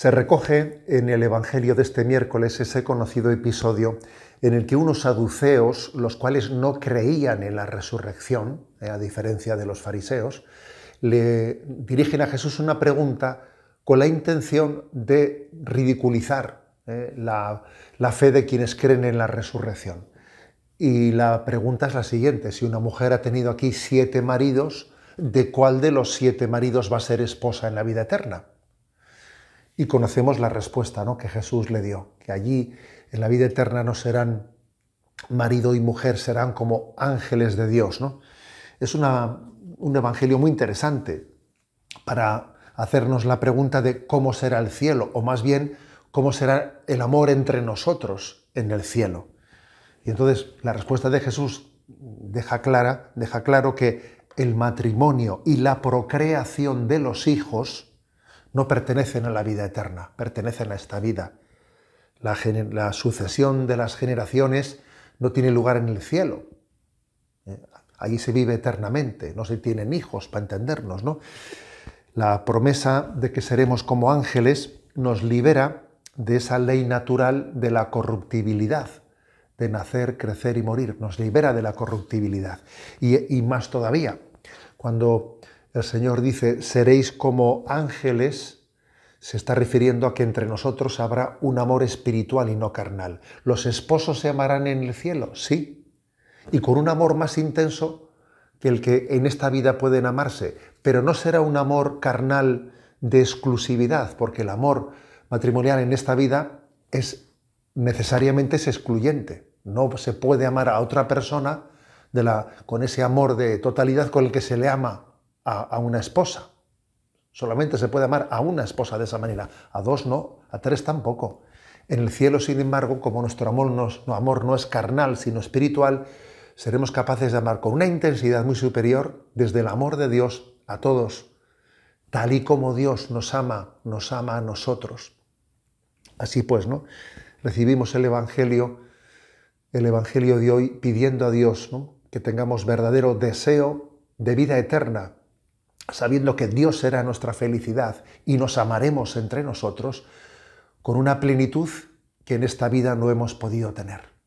Se recoge en el Evangelio de este miércoles ese conocido episodio en el que unos saduceos, los cuales no creían en la resurrección, eh, a diferencia de los fariseos, le dirigen a Jesús una pregunta con la intención de ridiculizar eh, la fe de quienes creen en la resurrección. Y la pregunta es la siguiente, si una mujer ha tenido aquí siete maridos, ¿de cuál de los siete maridos va a ser esposa en la vida eterna? Y conocemos la respuesta ¿no? que Jesús le dio, que allí en la vida eterna no serán marido y mujer, serán como ángeles de Dios. ¿no? Es un evangelio muy interesante para hacernos la pregunta de cómo será el cielo, o más bien cómo será el amor entre nosotros en el cielo. Y entonces la respuesta de Jesús deja, clara, deja claro que el matrimonio y la procreación de los hijos no pertenecen a la vida eterna, pertenecen a esta vida. La, sucesión de las generaciones no tiene lugar en el cielo. ¿eh? Ahí se vive eternamente, no se tienen hijos, para entendernos, ¿no? La promesa de que seremos como ángeles nos libera de esa ley natural de la corruptibilidad, de nacer, crecer y morir, nos libera de la corruptibilidad. Y, y más todavía, cuando el Señor dice, seréis como ángeles, se está refiriendo a que entre nosotros habrá un amor espiritual y no carnal. Los esposos se amarán en el cielo, sí, y con un amor más intenso que el que en esta vida pueden amarse, pero no será un amor carnal de exclusividad, porque el amor matrimonial en esta vida es necesariamente es excluyente. No se puede amar a otra persona de la, con ese amor de totalidad con el que se le ama a, una esposa. Solamente se puede amar a una esposa de esa manera, a dos no, a tres tampoco. En el cielo, sin embargo, como nuestro amor no, es, amor no es carnal, sino espiritual, seremos capaces de amar con una intensidad muy superior desde el amor de Dios a todos, tal y como Dios nos ama, nos ama a nosotros. Así pues, ¿no? Recibimos el Evangelio, el Evangelio de hoy pidiendo a Dios que tengamos verdadero deseo de vida eterna, sabiendo que Dios era nuestra felicidad y nos amaremos entre nosotros con una plenitud que en esta vida no hemos podido tener.